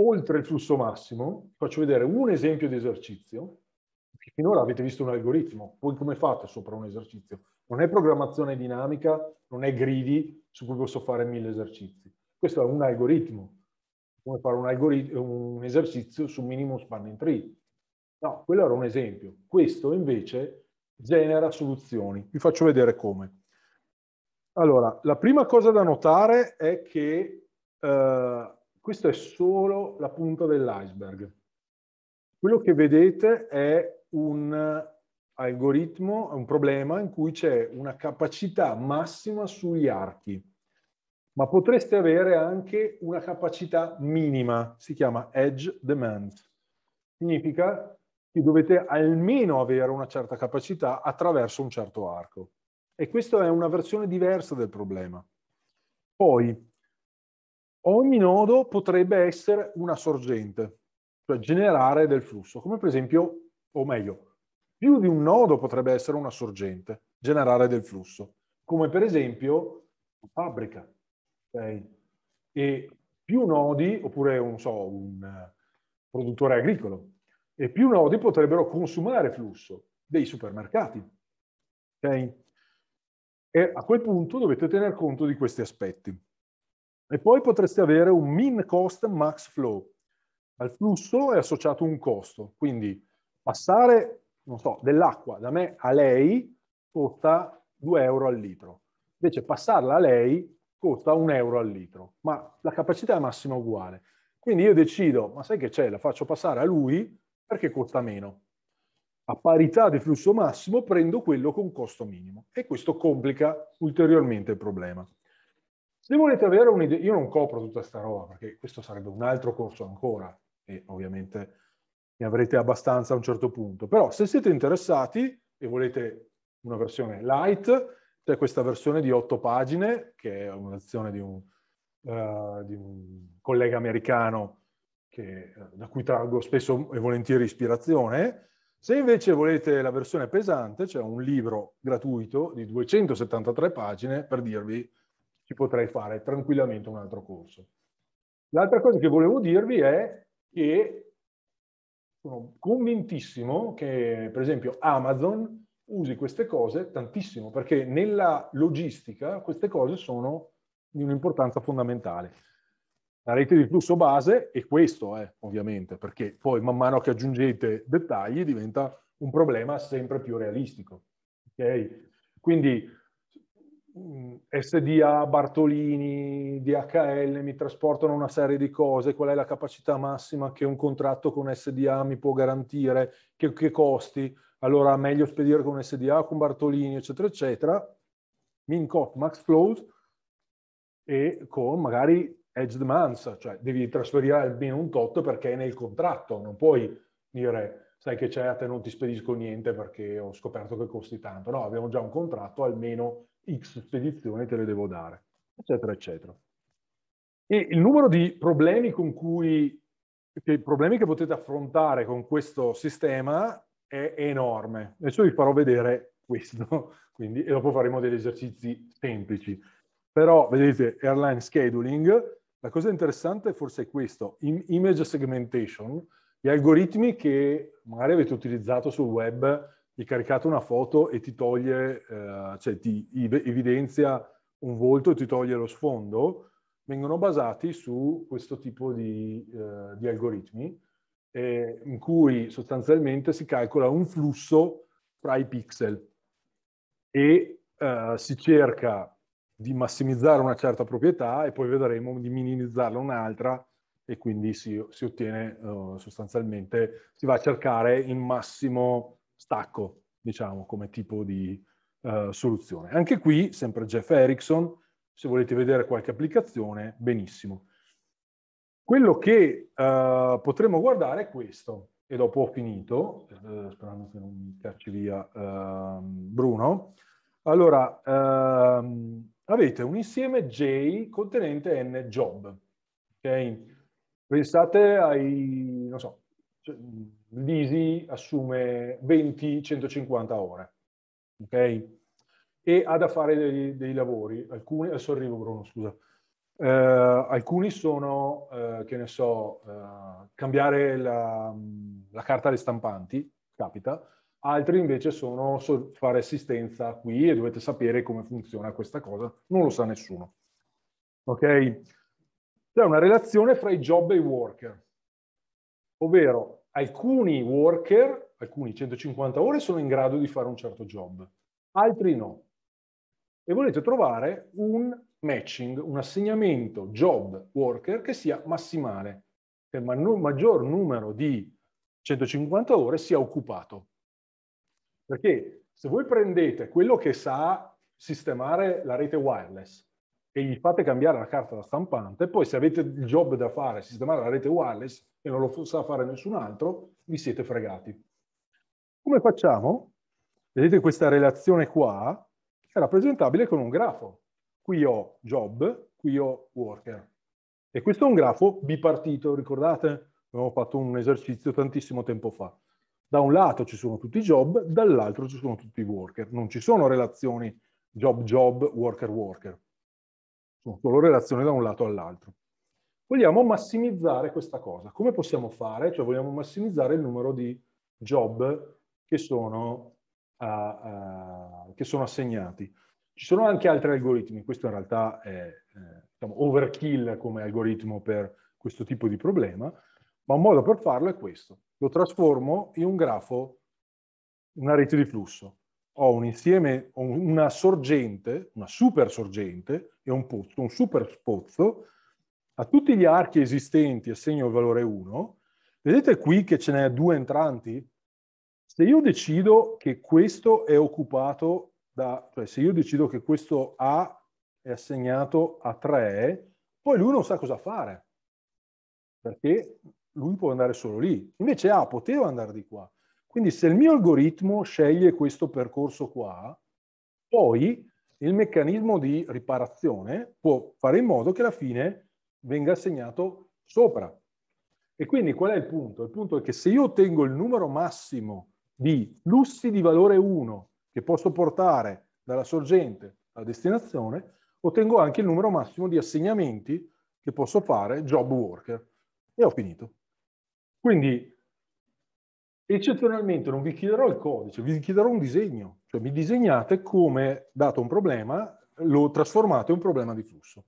oltre il flusso massimo, faccio vedere un esempio di esercizio, che finora avete visto un algoritmo, voi come fate sopra un esercizio? Non è programmazione dinamica, non è gridi su cui posso fare mille esercizi. Questo è un algoritmo, come fare un, algorit- un esercizio su minimo spanning tree. No, quello era un esempio. Questo invece genera soluzioni. Vi faccio vedere come. Allora, la prima cosa da notare è che eh, questa è solo la punta dell'iceberg. Quello che vedete è un algoritmo, un problema in cui c'è una capacità massima sugli archi, ma potreste avere anche una capacità minima, si chiama edge demand. Significa che dovete almeno avere una certa capacità attraverso un certo arco. E questa è una versione diversa del problema. Poi, Ogni nodo potrebbe essere una sorgente, cioè generare del flusso, come per esempio, o meglio, più di un nodo potrebbe essere una sorgente, generare del flusso, come per esempio una fabbrica. Okay? E più nodi, oppure un, so, un eh, produttore agricolo, e più nodi potrebbero consumare flusso dei supermercati. Okay? E a quel punto dovete tener conto di questi aspetti. E poi potreste avere un min cost max flow. Al flusso è associato un costo, quindi passare so, dell'acqua da me a lei costa 2 euro al litro. Invece passarla a lei costa 1 euro al litro, ma la capacità è massima uguale. Quindi io decido, ma sai che c'è, la faccio passare a lui perché costa meno. A parità di flusso massimo prendo quello con costo minimo e questo complica ulteriormente il problema. Se volete avere un'idea, io non copro tutta questa roba perché questo sarebbe un altro corso ancora e ovviamente ne avrete abbastanza a un certo punto, però se siete interessati e volete una versione light, c'è questa versione di otto pagine che è un'azione di, un, uh, di un, collega americano che, eh, da cui traggo spesso e volentieri ispirazione, se invece volete la versione pesante, c'è un libro gratuito di 273 pagine per dirvi ci potrei fare tranquillamente un altro corso. L'altra cosa che volevo dirvi è che sono convintissimo che, per esempio, Amazon usi queste cose tantissimo, perché nella logistica queste cose sono di un'importanza fondamentale. La rete di flusso base è questo, eh, ovviamente, perché poi man mano che aggiungete dettagli diventa un problema sempre più realistico. Okay? Quindi SDA, Bartolini, DHL mi trasportano una serie di cose, qual è la capacità massima che un contratto con SDA mi può garantire, che, che costi, allora meglio spedire con SDA, con Bartolini, eccetera, eccetera, MinCop, MaxFlows e con magari Edge Demands, cioè devi trasferire almeno un tot perché è nel contratto, non puoi dire sai che c'è, a te non ti spedisco niente perché ho scoperto che costi tanto. No, abbiamo già un contratto, almeno X spedizioni te le devo dare, eccetera, eccetera. E il numero di problemi con cui, che, problemi che potete affrontare con questo sistema è enorme. Adesso vi farò vedere questo, quindi, e dopo faremo degli esercizi semplici. Però, vedete, airline scheduling, la cosa interessante forse è questo, image segmentation, gli algoritmi che magari avete utilizzato sul web, vi caricate una foto e ti toglie, eh, cioè ti evidenzia un volto e ti toglie lo sfondo, vengono basati su questo tipo di, eh, di algoritmi eh, in cui sostanzialmente si calcola un flusso fra i pixel e eh, si cerca di massimizzare una certa proprietà e poi vedremo di minimizzarla un'altra e quindi si, si ottiene uh, sostanzialmente, si va a cercare il massimo stacco, diciamo, come tipo di uh, soluzione. Anche qui, sempre Jeff Erickson, se volete vedere qualche applicazione, benissimo. Quello che uh, potremo guardare è questo, e dopo ho finito, eh, sperando che non mi cacci via ehm, Bruno. Allora, ehm, avete un insieme J contenente N job, ok? Pensate ai, non so, cioè, l'ISI assume 20-150 ore, ok? E ha da fare dei, dei lavori, alcuni, adesso arrivo Bruno, scusa, eh, alcuni sono, eh, che ne so, eh, cambiare la, la carta alle stampanti, capita, altri invece sono fare assistenza qui e dovete sapere come funziona questa cosa, non lo sa nessuno, ok? C'è una relazione fra i job e i worker, ovvero alcuni worker, alcuni 150 ore, sono in grado di fare un certo job, altri no. E volete trovare un matching, un assegnamento job worker che sia massimale, che il maggior numero di 150 ore sia occupato. Perché se voi prendete quello che sa sistemare la rete wireless e gli fate cambiare la carta da stampante, poi se avete il job da fare, sistemare la rete wireless e non lo sa fare nessun altro, vi siete fregati. Come facciamo? Vedete questa relazione qua è rappresentabile con un grafo. Qui ho job, qui ho worker. E questo è un grafo bipartito, ricordate? Abbiamo fatto un esercizio tantissimo tempo fa. Da un lato ci sono tutti i job, dall'altro ci sono tutti i worker. Non ci sono relazioni job-job, worker-worker con loro relazione da un lato all'altro. Vogliamo massimizzare questa cosa. Come possiamo fare? Cioè vogliamo massimizzare il numero di job che sono, uh, uh, che sono assegnati. Ci sono anche altri algoritmi, questo in realtà è eh, diciamo, overkill come algoritmo per questo tipo di problema, ma un modo per farlo è questo. Lo trasformo in un grafo, una rete di flusso ho un insieme, una sorgente, una super sorgente e un pozzo, un super pozzo, a tutti gli archi esistenti assegno il valore 1, vedete qui che ce n'è due entranti? Se io decido che questo è occupato da, cioè se io decido che questo A è assegnato a 3, poi lui non sa cosa fare, perché lui può andare solo lì. Invece A poteva andare di qua. Quindi se il mio algoritmo sceglie questo percorso qua, poi il meccanismo di riparazione può fare in modo che la fine venga assegnato sopra. E quindi qual è il punto? Il punto è che se io ottengo il numero massimo di flussi di valore 1 che posso portare dalla sorgente alla destinazione, ottengo anche il numero massimo di assegnamenti che posso fare job worker. E ho finito. Quindi eccezionalmente non vi chiederò il codice, vi chiederò un disegno, cioè mi disegnate come, dato un problema, lo trasformate in un problema di flusso.